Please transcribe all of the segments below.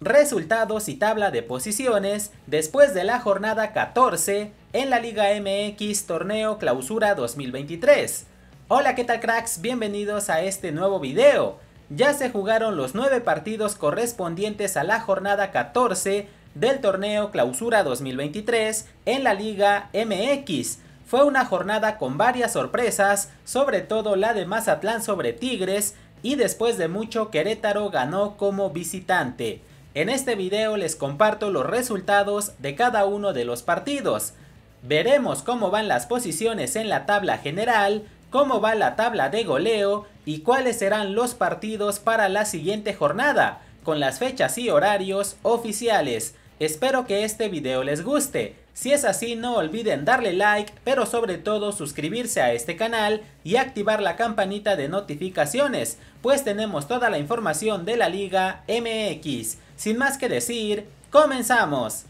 resultados y tabla de posiciones después de la jornada 14 en la Liga MX Torneo Clausura 2023. Hola, ¿qué tal cracks? Bienvenidos a este nuevo video. Ya se jugaron los 9 partidos correspondientes a la jornada 14 del Torneo Clausura 2023 en la Liga MX. Fue una jornada con varias sorpresas, sobre todo la de Mazatlán sobre Tigres, y después de mucho Querétaro ganó como visitante. En este video les comparto los resultados de cada uno de los partidos. Veremos cómo van las posiciones en la tabla general, cómo va la tabla de goleo y cuáles serán los partidos para la siguiente jornada, con las fechas y horarios oficiales. Espero que este video les guste. Si es así no olviden darle like, pero sobre todo suscribirse a este canal y activar la campanita de notificaciones, pues tenemos toda la información de la Liga MX. Sin más que decir, comenzamos.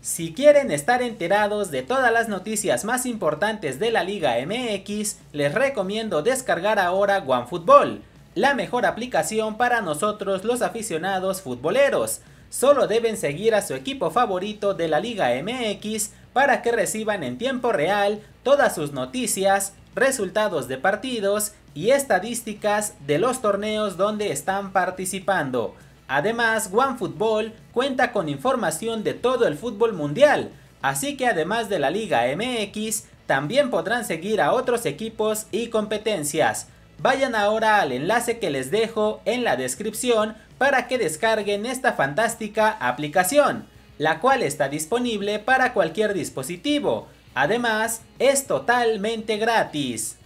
Si quieren estar enterados de todas las noticias más importantes de la Liga MX, les recomiendo descargar ahora OneFootball, la mejor aplicación para nosotros los aficionados futboleros. Solo deben seguir a su equipo favorito de la Liga MX para que reciban en tiempo real todas sus noticias, resultados de partidos y estadísticas de los torneos donde están participando. Además, OneFootball cuenta con información de todo el fútbol mundial, así que además de la Liga MX, también podrán seguir a otros equipos y competencias. Vayan ahora al enlace que les dejo en la descripción para que descarguen esta fantástica aplicación, la cual está disponible para cualquier dispositivo. Además, es totalmente gratis.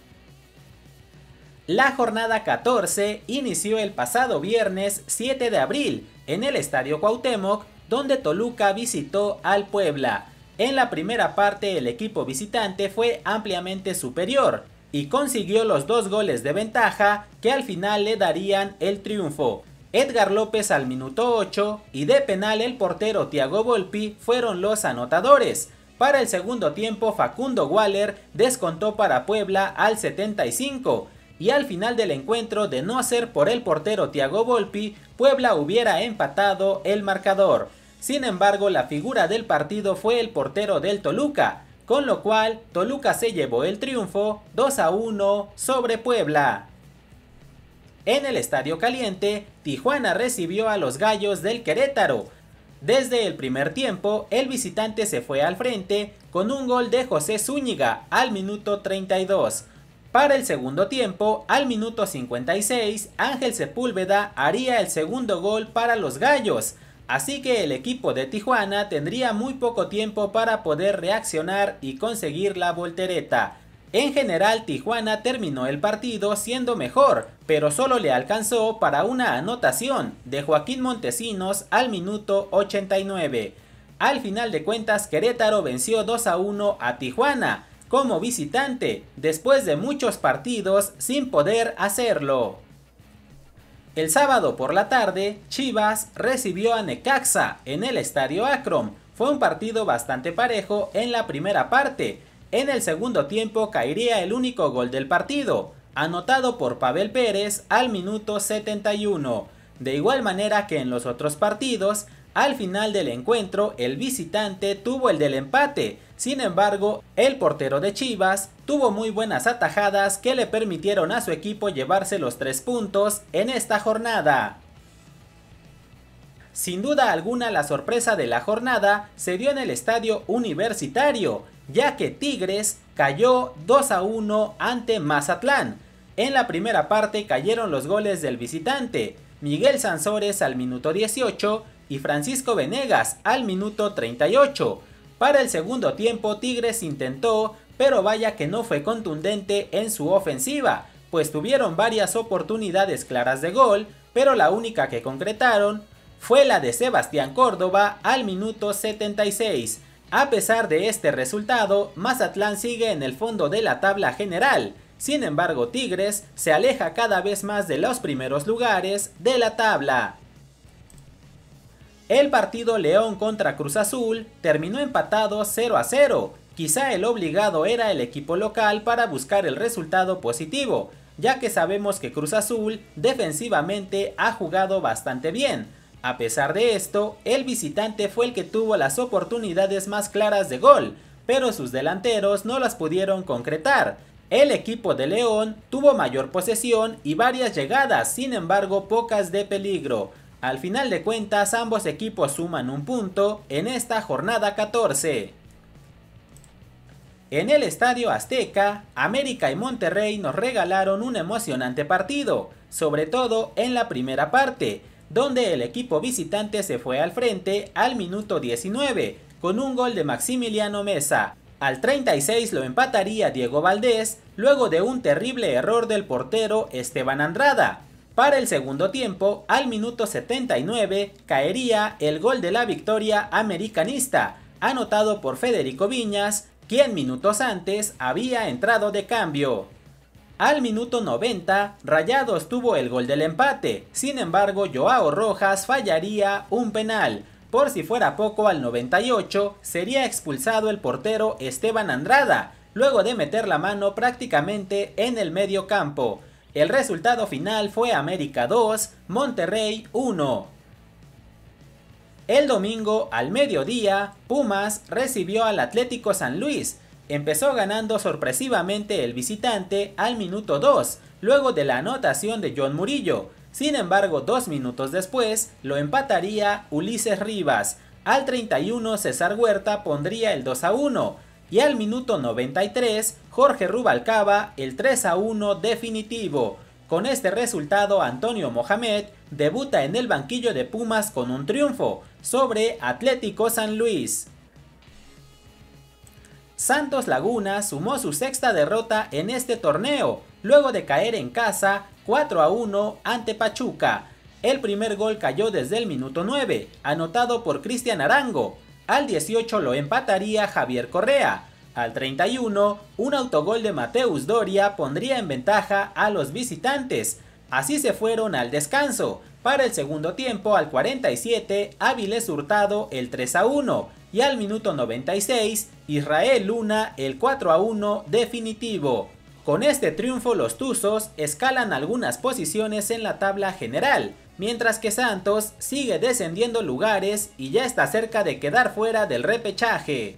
La jornada 14 inició el pasado viernes 7 de abril en el Estadio Cuauhtémoc, donde Toluca visitó al Puebla. En la primera parte el equipo visitante fue ampliamente superior y consiguió los dos goles de ventaja que al final le darían el triunfo. Edgar López al minuto 8 y de penal el portero Thiago Volpi fueron los anotadores. Para el segundo tiempo Facundo Waller descontó para Puebla al 75 y al final del encuentro de no ser por el portero Thiago Volpi, Puebla hubiera empatado el marcador. Sin embargo, la figura del partido fue el portero del Toluca, con lo cual Toluca se llevó el triunfo 2 a 1 sobre Puebla. En el Estadio Caliente, Tijuana recibió a los Gallos del Querétaro. Desde el primer tiempo, el visitante se fue al frente con un gol de José Zúñiga al minuto 32. Para el segundo tiempo, al minuto 56, Ángel Sepúlveda haría el segundo gol para los Gallos, así que el equipo de Tijuana tendría muy poco tiempo para poder reaccionar y conseguir la voltereta. En general, Tijuana terminó el partido siendo mejor, pero solo le alcanzó para una anotación de Joaquín Montesinos al minuto 89. Al final de cuentas, Querétaro venció 2 a 1 a Tijuana, como visitante después de muchos partidos sin poder hacerlo. El sábado por la tarde, Chivas recibió a Necaxa en el estadio Akron. Fue un partido bastante parejo en la primera parte. En el segundo tiempo caería el único gol del partido, anotado por Pavel Pérez al minuto 71. De igual manera que en los otros partidos, al final del encuentro el visitante tuvo el del empate, sin embargo, el portero de Chivas tuvo muy buenas atajadas que le permitieron a su equipo llevarse los tres puntos en esta jornada. Sin duda alguna la sorpresa de la jornada se dio en el estadio universitario, ya que Tigres cayó 2 a 1 ante Mazatlán. En la primera parte cayeron los goles del visitante, Miguel Sansores al minuto 18 y Francisco Venegas al minuto 38. Para el segundo tiempo Tigres intentó, pero vaya que no fue contundente en su ofensiva, pues tuvieron varias oportunidades claras de gol, pero la única que concretaron fue la de Sebastián Córdoba al minuto 76. A pesar de este resultado, Mazatlán sigue en el fondo de la tabla general, sin embargo Tigres se aleja cada vez más de los primeros lugares de la tabla. El partido León contra Cruz Azul terminó empatado 0 a 0. Quizá el obligado era el equipo local para buscar el resultado positivo, ya que sabemos que Cruz Azul defensivamente ha jugado bastante bien. A pesar de esto, el visitante fue el que tuvo las oportunidades más claras de gol, pero sus delanteros no las pudieron concretar. El equipo de León tuvo mayor posesión y varias llegadas, sin embargo pocas de peligro. Al final de cuentas ambos equipos suman un punto en esta jornada 14. En el Estadio Azteca, América y Monterrey nos regalaron un emocionante partido, sobre todo en la primera parte, donde el equipo visitante se fue al frente al minuto 19, con un gol de Maximiliano Mesa. Al 36 lo empataría Diego Valdés, luego de un terrible error del portero Esteban Andrada, para el segundo tiempo, al minuto 79, caería el gol de la victoria americanista, anotado por Federico Viñas, quien minutos antes había entrado de cambio. Al minuto 90, Rayados tuvo el gol del empate, sin embargo Joao Rojas fallaría un penal. Por si fuera poco, al 98 sería expulsado el portero Esteban Andrada, luego de meter la mano prácticamente en el medio campo. El resultado final fue América 2, Monterrey 1. El domingo al mediodía, Pumas recibió al Atlético San Luis. Empezó ganando sorpresivamente el visitante al minuto 2, luego de la anotación de John Murillo. Sin embargo, dos minutos después lo empataría Ulises Rivas. Al 31 César Huerta pondría el 2 a 1 y al minuto 93 Jorge Rubalcaba el 3 a 1 definitivo. Con este resultado, Antonio Mohamed debuta en el banquillo de Pumas con un triunfo sobre Atlético San Luis. Santos Laguna sumó su sexta derrota en este torneo, luego de caer en casa 4 a 1 ante Pachuca. El primer gol cayó desde el minuto 9, anotado por Cristian Arango. Al 18 lo empataría Javier Correa. Al 31, un autogol de Mateus Doria pondría en ventaja a los visitantes. Así se fueron al descanso. Para el segundo tiempo, al 47, Áviles Hurtado el 3 a 1 y al minuto 96, Israel Luna el 4 a 1 definitivo. Con este triunfo los Tuzos escalan algunas posiciones en la tabla general, mientras que Santos sigue descendiendo lugares y ya está cerca de quedar fuera del repechaje.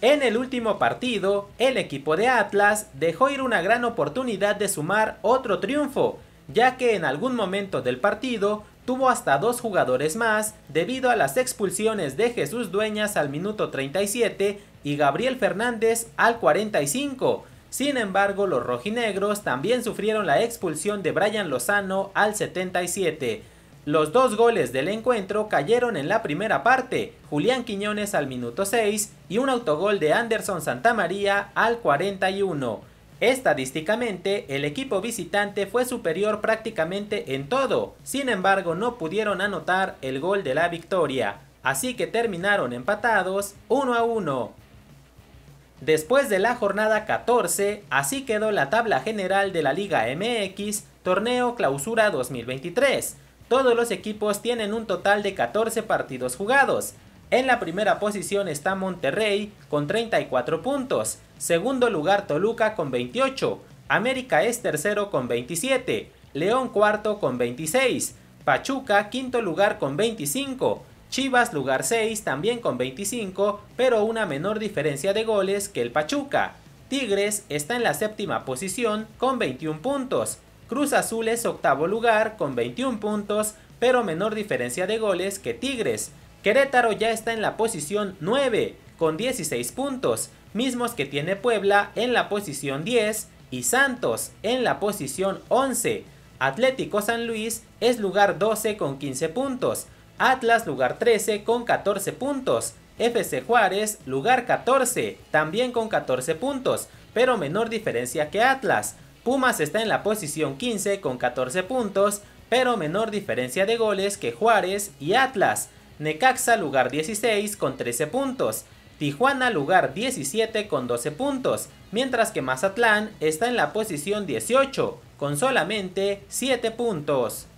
En el último partido, el equipo de Atlas dejó ir una gran oportunidad de sumar otro triunfo, ya que en algún momento del partido tuvo hasta dos jugadores más debido a las expulsiones de Jesús Dueñas al minuto 37 y Gabriel Fernández al 45. Sin embargo, los rojinegros también sufrieron la expulsión de Brian Lozano al 77. Los dos goles del encuentro cayeron en la primera parte, Julián Quiñones al minuto 6 y un autogol de Anderson Santamaría al 41. Estadísticamente, el equipo visitante fue superior prácticamente en todo, sin embargo no pudieron anotar el gol de la victoria, así que terminaron empatados 1 a 1. Después de la jornada 14, así quedó la tabla general de la Liga MX, torneo clausura 2023. Todos los equipos tienen un total de 14 partidos jugados. En la primera posición está Monterrey con 34 puntos, segundo lugar Toluca con 28, América es tercero con 27, León cuarto con 26, Pachuca quinto lugar con 25, Chivas lugar 6 también con 25, pero una menor diferencia de goles que el Pachuca. Tigres está en la séptima posición con 21 puntos, Cruz Azul es octavo lugar con 21 puntos, pero menor diferencia de goles que Tigres. Querétaro ya está en la posición 9 con 16 puntos, mismos que tiene Puebla en la posición 10 y Santos en la posición 11. Atlético San Luis es lugar 12 con 15 puntos, Atlas lugar 13 con 14 puntos, FC Juárez lugar 14 también con 14 puntos, pero menor diferencia que Atlas. Pumas está en la posición 15 con 14 puntos, pero menor diferencia de goles que Juárez y Atlas. Necaxa lugar 16 con 13 puntos. Tijuana lugar 17 con 12 puntos, mientras que Mazatlán está en la posición 18 con solamente 7 puntos.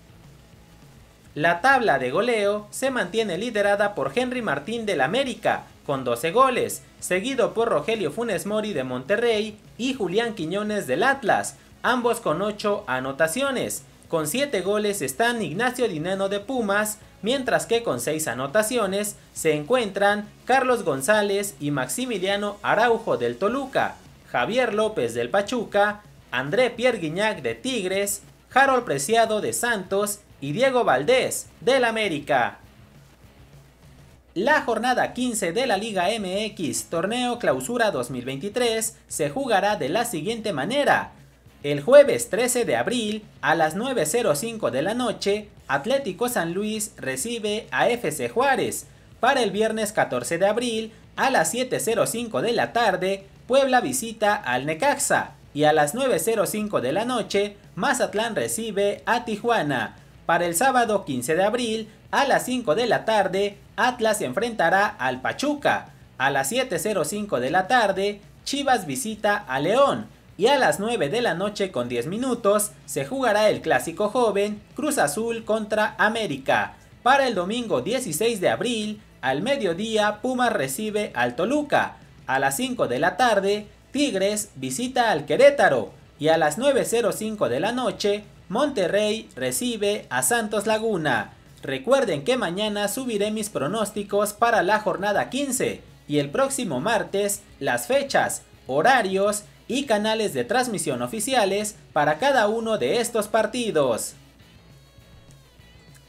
La tabla de goleo se mantiene liderada por Henry Martín del América con 12 goles, seguido por Rogelio Funes Mori de Monterrey y Julián Quiñones del Atlas, ambos con 8 anotaciones. Con 7 goles están Ignacio Dineno de Pumas, mientras que con 6 anotaciones se encuentran Carlos González y Maximiliano Araujo del Toluca, Javier López del Pachuca, André Pierre Guignac de Tigres, Harold Preciado de Santos y Diego Valdés del América. La jornada 15 de la Liga MX Torneo Clausura 2023 se jugará de la siguiente manera. El jueves 13 de abril a las 9.05 de la noche, Atlético San Luis recibe a FC Juárez. Para el viernes 14 de abril a las 7.05 de la tarde, Puebla visita al Necaxa. Y a las 9.05 de la noche, Mazatlán recibe a Tijuana. Para el sábado 15 de abril, a las 5 de la tarde, Atlas enfrentará al Pachuca. A las 7.05 de la tarde, Chivas visita a León. Y a las 9 de la noche con 10 minutos, se jugará el clásico joven Cruz Azul contra América. Para el domingo 16 de abril, al mediodía, Pumas recibe al Toluca. A las 5 de la tarde, Tigres visita al Querétaro. Y a las 9.05 de la noche, Monterrey recibe a Santos Laguna. Recuerden que mañana subiré mis pronósticos para la jornada 15 y el próximo martes las fechas, horarios y canales de transmisión oficiales para cada uno de estos partidos.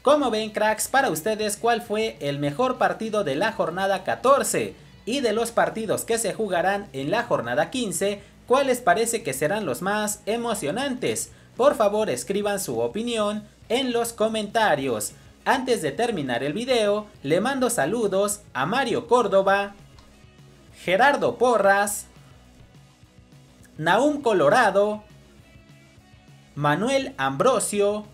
Como ven cracks, para ustedes cuál fue el mejor partido de la jornada 14 y de los partidos que se jugarán en la jornada 15, cuáles parece que serán los más emocionantes. Por favor escriban su opinión en los comentarios. Antes de terminar el video, le mando saludos a Mario Córdoba, Gerardo Porras, Naum Colorado, Manuel Ambrosio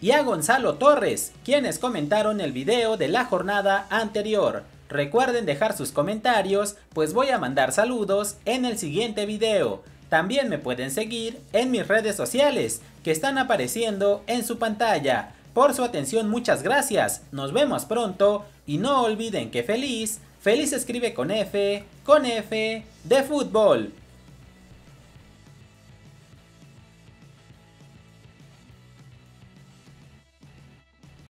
y a Gonzalo Torres, quienes comentaron el video de la jornada anterior. Recuerden dejar sus comentarios, pues voy a mandar saludos en el siguiente video. También me pueden seguir en mis redes sociales que están apareciendo en su pantalla. Por su atención muchas gracias, nos vemos pronto y no olviden que feliz, feliz escribe con F, con F de fútbol.